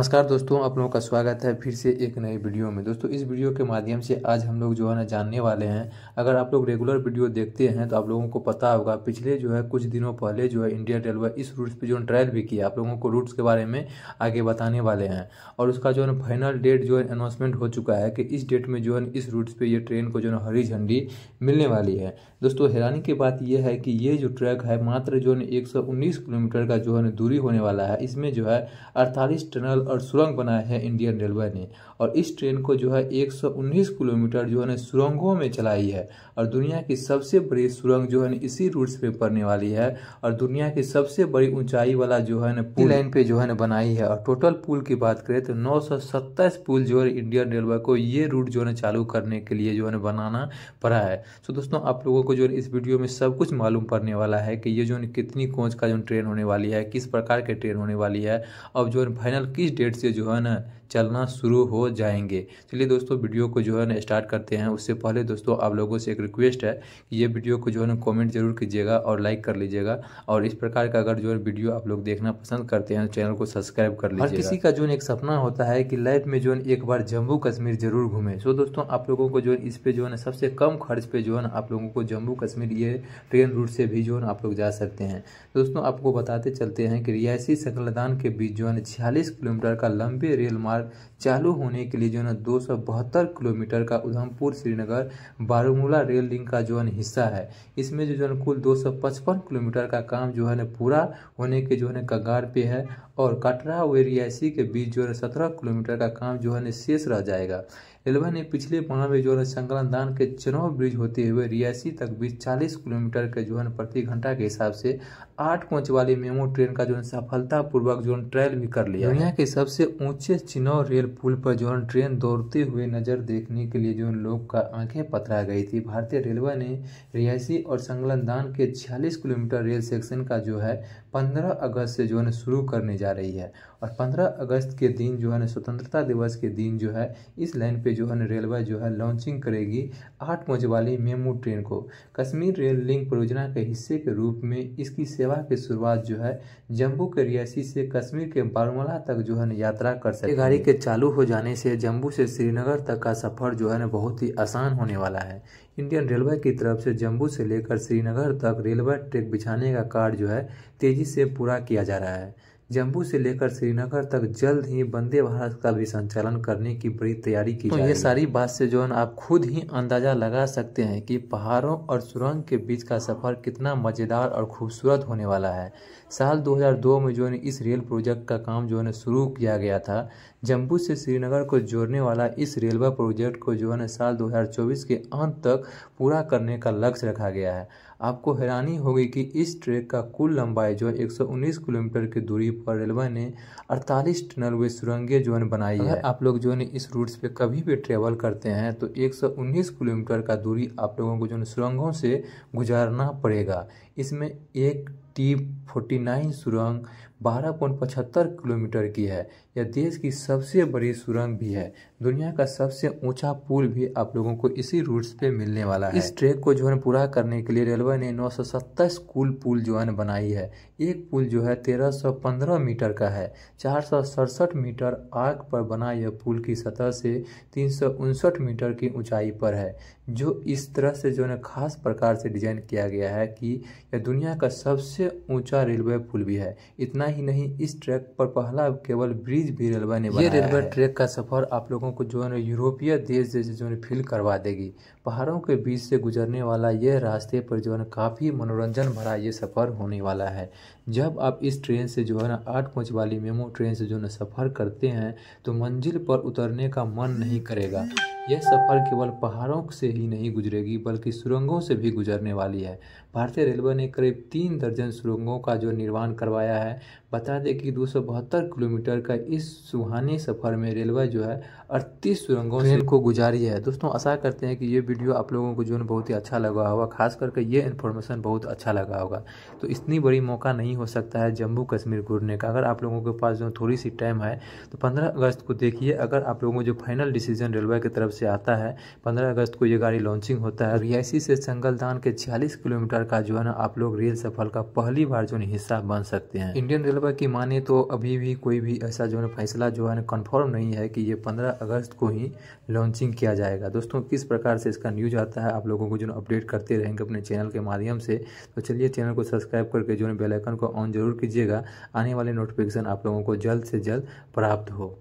नमस्कार दोस्तों आप लोगों का स्वागत है फिर से एक नए वीडियो में दोस्तों इस वीडियो के माध्यम से आज हम लोग जो है ना जानने वाले हैं अगर आप लोग रेगुलर वीडियो देखते हैं तो आप लोगों को पता होगा पिछले जो है कुछ दिनों पहले जो है इंडियन रेलवे इस रूट्स पे जो है ट्रायल भी किया आप लोगों को रूट्स के बारे में आगे बताने वाले हैं और उसका जो है फाइनल डेट जो है अनाउंसमेंट हो चुका है कि इस डेट में जो है इस रूट्स पर ये ट्रेन को जो है हरी झंडी मिलने वाली है दोस्तों हैरानी की बात यह है कि ये जो ट्रैक है मात्र जो है एक किलोमीटर का जो है दूरी होने वाला है इसमें जो है अड़तालीस टनल और सुरंग बनाया है इंडियन रेलवे ने और इस ट्रेन को जो है 119 किलोमीटर जो है ना सुरंगों में चलाई है और दुनिया की सबसे बड़ी सुरंग जो है ना इसी रूट पे पड़ने वाली है और दुनिया की सबसे बड़ी ऊंचाई वाला जो है ना पुल लाइन पे जो है ना बनाई है और टोटल पुल की बात करें तो नौ पुल जो है इंडियन रेलवे को ये रूट जो है चालू करने के लिए जो है ना बनाना पड़ा है तो दोस्तों आप लोगों को जो है इस वीडियो में सब कुछ मालूम पड़ने वाला है कि ये जो है कितनी कोच का जो ट्रेन होने वाली है किस प्रकार के ट्रेन होने वाली है अब जो है फाइनल किस डेट से जो है ना चलना शुरू हो जाएंगे चलिए दोस्तों वीडियो को जो है ना स्टार्ट करते हैं उससे पहले दोस्तों आप लोगों से एक रिक्वेस्ट है कि ये वीडियो को जो है ना कमेंट जरूर कीजिएगा और लाइक कर लीजिएगा और इस प्रकार का अगर जो है वीडियो आप लोग देखना पसंद करते हैं तो चैनल को सब्सक्राइब कर लीजिए हर किसी का जो एक सपना होता है कि लाइफ में जो है एक बार जम्मू कश्मीर जरूर घूमे सो दोस्तों आप लोगों को जो है इस पर जो है ना सबसे कम खर्च पर जो है ना आप लोगों को जम्मू कश्मीर ये ट्रेन रूट से भी जो है आप लोग जा सकते हैं दोस्तों आपको बताते चलते हैं कि रियासी सकलदान के बीच जो है छियालीस किलोमीटर किलोमीटर का लंबे रेल मार्ग चालू होने के लिए जो है दो सौ बहत्तर किलोमीटर का उधमपुर श्रीनगर बारूमूला रेल लिंक का जो है हिस्सा है इसमें जो जो है कुल दो सौ पचपन किलोमीटर का काम जो है पूरा होने के जो है कगार पे है और कटरा व रियासी के बीच जो है सत्रह किलोमीटर का काम जो है शेष रह जाएगा रेलवे ने पिछले माह में जो है संकलन दान के चुनाव ब्रिज होते हुए रियासी तक बीस चालीस किलोमीटर के जो है प्रति घंटा के हिसाब से आठ कोच वाली मेमो ट्रेन का जो है सफलतापूर्वक जो ट्रायल भी कर लिया दुनिया के सबसे ऊंचे चिनाव रेल पुल पर जो है ट्रेन दौड़ते हुए नजर देखने के लिए जो लोग का आंखें पथरा गई थी भारतीय रेलवे ने रियासी और दान के छियालीस किलोमीटर रेल सेक्शन का जो है पंद्रह अगस्त से जो है शुरू करने जा रही है और पंद्रह अगस्त के दिन जो है स्वतंत्रता दिवस के दिन जो है इस लाइन पे जो है रेलवे जो है लॉन्चिंग करेगी आठ कोच वाली मेमू ट्रेन को कश्मीर रेल लिंक परियोजना के हिस्से के रूप में इसकी सेवा की शुरुआत जो है जम्मू के रियासी से कश्मीर के बारामूला तक जो है यात्रा कर सकते गाड़ी के चालू हो जाने से जम्मू से श्रीनगर तक का सफर जो है ना बहुत ही आसान होने वाला है इंडियन रेलवे की तरफ से जम्मू से लेकर श्रीनगर तक रेलवे ट्रैक बिछाने का कार्य जो है तेजी से पूरा किया जा रहा है जम्मू से लेकर श्रीनगर तक जल्द ही वंदे भारत का भी संचालन करने की बड़ी तैयारी की तो ये सारी बात से जो है आप खुद ही अंदाजा लगा सकते हैं कि पहाड़ों और सुरंग के बीच का सफर कितना मज़ेदार और खूबसूरत होने वाला है साल 2002 में जो है इस रेल प्रोजेक्ट का काम जो है शुरू किया गया था जम्मू से श्रीनगर को जोड़ने वाला इस रेलवे प्रोजेक्ट को जो है साल दो के अंत तक पूरा करने का लक्ष्य रखा गया है आपको हैरानी होगी कि इस ट्रैक का कुल लंबाई जो है 119 किलोमीटर की दूरी पर रेलवे ने 48 टनल वे सुरंगें जो है बनाई है आप लोग जो है इस रूट्स पे कभी भी ट्रेवल करते हैं तो 119 किलोमीटर का दूरी आप लोगों को जो है सुरंगों से गुजारना पड़ेगा इसमें एक टी फोर्टी नाइन सुरंग बारह पॉइंट पचहत्तर किलोमीटर की है यह देश की सबसे बड़ी सुरंग भी है दुनिया का सबसे ऊंचा पुल भी आप लोगों को इसी रूट्स पे मिलने वाला है इस ट्रैक को जो है पूरा करने के लिए रेलवे ने नौ कुल पुल जो है बनाई है एक पुल जो है 1315 मीटर का है चार मीटर आग पर बना यह पुल की सतह से तीन मीटर की ऊंचाई पर है जो इस तरह से जो है खास प्रकार से डिजाइन किया गया है कि यह दुनिया का सबसे ऊंचा रेलवे पुल भी है इतना इतना ही नहीं इस ट्रैक पर पहला केवल ब्रिज भी रेलवे ने ये रेलवे ट्रैक का सफर आप लोगों को जो है यूरोपीय देश जैसे जो है फील करवा देगी पहाड़ों के बीच से गुजरने वाला यह रास्ते पर जो है काफ़ी मनोरंजन भरा ये सफ़र होने वाला है जब आप इस ट्रेन से जो है ना आठ कोच वाली मेमो ट्रेन से जो है सफ़र करते हैं तो मंजिल पर उतरने का मन नहीं करेगा यह सफ़र केवल पहाड़ों से ही नहीं गुजरेगी बल्कि सुरंगों से भी गुजरने वाली है भारतीय रेलवे ने करीब तीन दर्जन सुरंगों का जो निर्माण करवाया है बता दें कि दो किलोमीटर का इस सुहाने सफ़र में रेलवे जो है अड़तीस सुरंगों से को गुजारी है दोस्तों आशा करते हैं कि ये वीडियो आप लोगों को जो है बहुत ही अच्छा लगा होगा खास करके ये इन्फॉर्मेशन बहुत अच्छा लगा होगा तो इतनी बड़ी मौका नहीं हो सकता है जम्मू कश्मीर घूरने का अगर आप लोगों के पास जो थोड़ी सी टाइम है तो पंद्रह अगस्त को देखिए अगर आप लोगों को जो फाइनल डिसीजन रेलवे की तरफ से आता है पंद्रह अगस्त को ये गाड़ी लॉन्चिंग होता है रियासी से संगलदान के छियालीस किलोमीटर का जो है ना आप लोग रेल सफल का पहली बार जो है हिस्सा बन सकते हैं इंडियन रेलवे की माने तो अभी भी कोई भी ऐसा जो है फैसला जो है कन्फर्म नहीं है कि ये पंद्रह अगस्त को ही लॉन्चिंग किया जाएगा दोस्तों किस प्रकार से इसका न्यूज आता है आप लोगों को जो अपडेट करते रहेंगे अपने चैनल के माध्यम से तो चलिए चैनल को सब्सक्राइब करके जो है बेलाइकन को ऑन जरूर कीजिएगा आने वाले नोटिफिकेशन आप लोगों को जल्द से जल्द प्राप्त हो